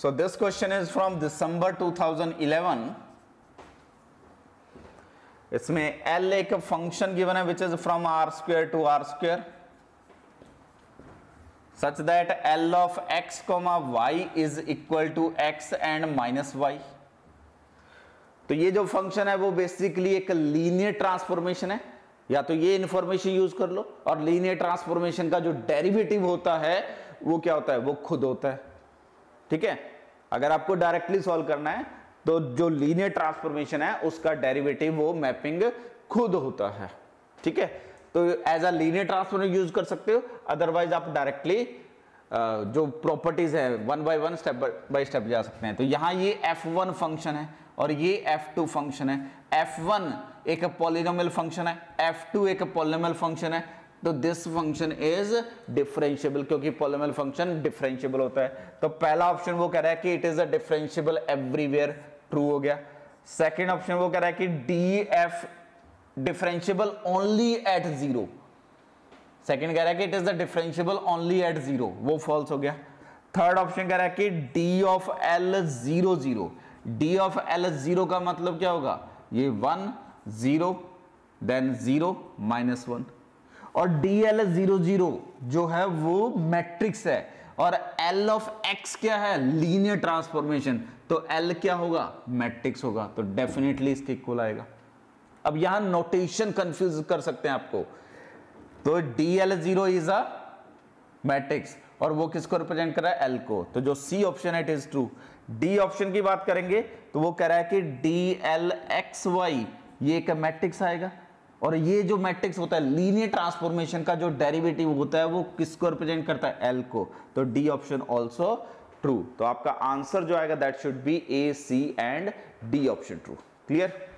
So this question is from December 2011. इसमें L एक function given है which is from R square to R square such that L of x comma Y is equal to X and minus Y तो ये जो function है वो basically एक linear transformation है या तो ये इंफॉर्मेशन यूज कर लो और लीनियर ट्रांसफॉर्मेशन का जो डेरिवेटिव होता है वो क्या होता है वो खुद होता है ठीक है अगर आपको डायरेक्टली सॉल्व करना है तो जो लीनियर ट्रांसफॉर्मेशन है उसका डेरिवेटिव वो मैपिंग खुद होता है ठीक है तो as a linear transformation use कर सकते हो अदरवाइज आप डायरेक्टली जो प्रॉपर्टीज है one by one step by step जा सकते हैं तो यहां ये वन फंक्शन है और ये टू फंक्शन है वन एक पॉलिनोमियल फंक्शन है टू एक पॉलिनोमियल फंक्शन है तो दिस फंक्शन इज डिफरेंशियबल क्योंकि पॉलिमल फंक्शन डिफरेंशियबल होता है तो पहला ऑप्शन वो कह रहा है कि it is a differentiable everywhere true हो गया सेकेंड ऑप्शन वो कह रहा है कि D F differentiable only at zero second कह रहा है कि it is the differentiable only at zero वो फॉल्स हो गया थर्ड ऑप्शन कह रहा है कि D of L zero zero D of L zero का मतलब क्या होगा ये one zero then zero minus one और D L S zero zero जो है वो मैट्रिक्स है और L ऑफ X क्या है लीनियर ट्रांसफॉर्मेशन तो L क्या होगा मैट्रिक्स होगा तो डेफिनेटली इसके इक्वल आएगा अब यहां नोटेशन कंफ्यूज कर सकते हैं आपको तो D L zero is a matrix और वो किसको रिप्रेजेंट कर रहा है L को तो जो C ऑप्शन है it is true D option की बात करेंगे तो वो कह रहा है कि डी एल एक्स वाई ये एक मैट्रिक्स आएगा और ये जो मैट्रिक्स होता है लीनियर ट्रांसफॉर्मेशन का जो डेरिवेटिव होता है वो किसको रिप्रेजेंट करता है एल को तो डी ऑप्शन ऑल्सो ट्रू तो आपका आंसर जो आएगा that should be A C and D option true clear